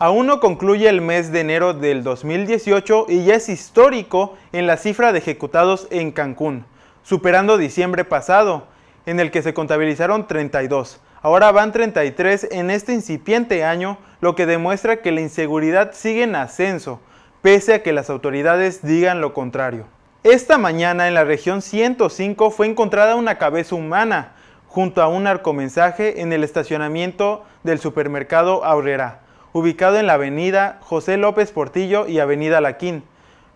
Aún no concluye el mes de enero del 2018 y ya es histórico en la cifra de ejecutados en Cancún, superando diciembre pasado, en el que se contabilizaron 32. Ahora van 33 en este incipiente año, lo que demuestra que la inseguridad sigue en ascenso, pese a que las autoridades digan lo contrario. Esta mañana en la región 105 fue encontrada una cabeza humana junto a un arcomensaje en el estacionamiento del supermercado Aurrera ubicado en la avenida José López Portillo y avenida Laquín,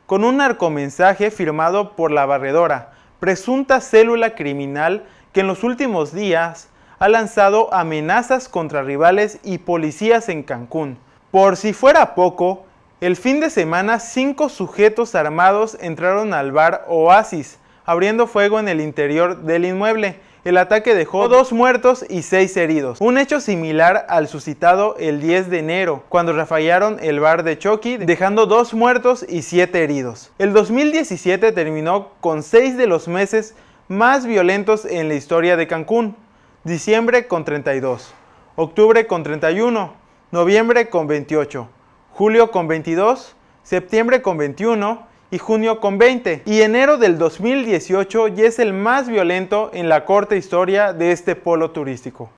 con un narcomensaje firmado por la barredora, presunta célula criminal que en los últimos días ha lanzado amenazas contra rivales y policías en Cancún. Por si fuera poco, el fin de semana cinco sujetos armados entraron al bar Oasis, abriendo fuego en el interior del inmueble. El ataque dejó dos muertos y seis heridos, un hecho similar al suscitado el 10 de enero, cuando refallaron el bar de Chucky, dejando dos muertos y siete heridos. El 2017 terminó con seis de los meses más violentos en la historia de Cancún. Diciembre con 32, octubre con 31, noviembre con 28, julio con 22, septiembre con 21 y junio con 20. Y enero del 2018 y es el más violento en la corta historia de este polo turístico.